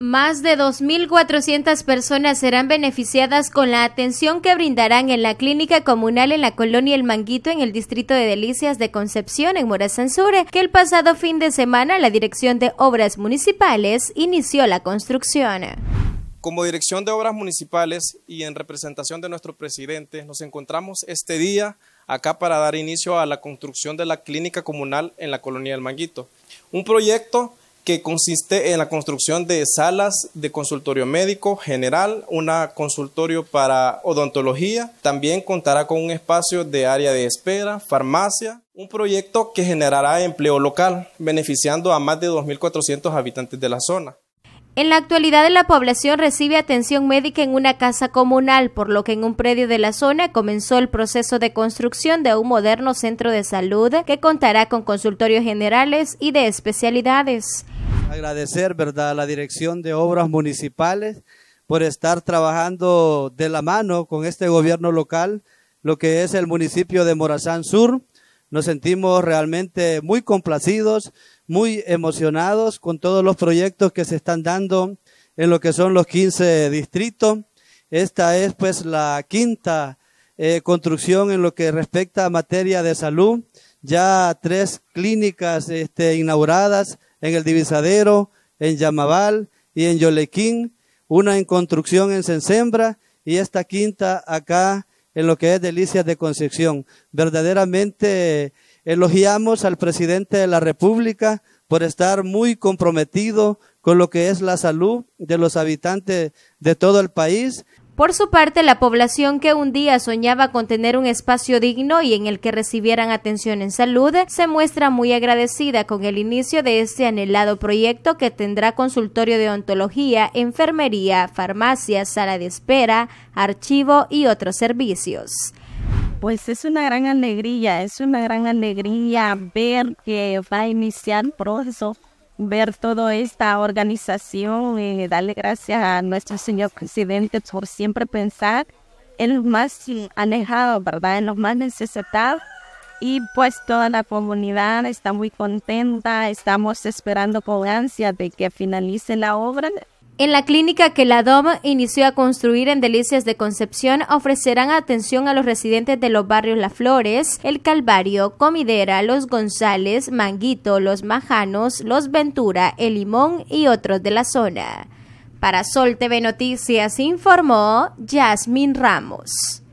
Más de 2.400 personas serán beneficiadas con la atención que brindarán en la clínica comunal en la colonia El Manguito en el distrito de Delicias de Concepción en Sure que el pasado fin de semana la Dirección de Obras Municipales inició la construcción. Como Dirección de Obras Municipales y en representación de nuestro presidente, nos encontramos este día acá para dar inicio a la construcción de la clínica comunal en la colonia El Manguito. Un proyecto que consiste en la construcción de salas de consultorio médico general, un consultorio para odontología, también contará con un espacio de área de espera, farmacia, un proyecto que generará empleo local, beneficiando a más de 2.400 habitantes de la zona. En la actualidad la población recibe atención médica en una casa comunal, por lo que en un predio de la zona comenzó el proceso de construcción de un moderno centro de salud que contará con consultorios generales y de especialidades agradecer, ¿verdad?, a la Dirección de Obras Municipales por estar trabajando de la mano con este gobierno local, lo que es el municipio de Morazán Sur. Nos sentimos realmente muy complacidos, muy emocionados con todos los proyectos que se están dando en lo que son los 15 distritos. Esta es pues la quinta eh, construcción en lo que respecta a materia de salud. Ya tres clínicas este, inauguradas en el Divisadero, en Yamabal y en Yolequín, una en construcción en Sensembra y esta quinta acá en lo que es Delicias de Concepción. Verdaderamente elogiamos al presidente de la República por estar muy comprometido con lo que es la salud de los habitantes de todo el país. Por su parte, la población que un día soñaba con tener un espacio digno y en el que recibieran atención en salud se muestra muy agradecida con el inicio de este anhelado proyecto que tendrá consultorio de ontología, enfermería, farmacia, sala de espera, archivo y otros servicios. Pues es una gran alegría, es una gran alegría ver que va a iniciar proceso ver toda esta organización y eh, darle gracias a nuestro señor presidente por siempre pensar en los más alejados, ¿verdad? En los más necesitados. Y pues toda la comunidad está muy contenta, estamos esperando con ansia de que finalice la obra en la clínica que la DOM inició a construir en Delicias de Concepción ofrecerán atención a los residentes de los barrios Las Flores, El Calvario, Comidera, Los González, Manguito, Los Majanos, Los Ventura, El Limón y otros de la zona. Para Sol TV Noticias informó Yasmín Ramos.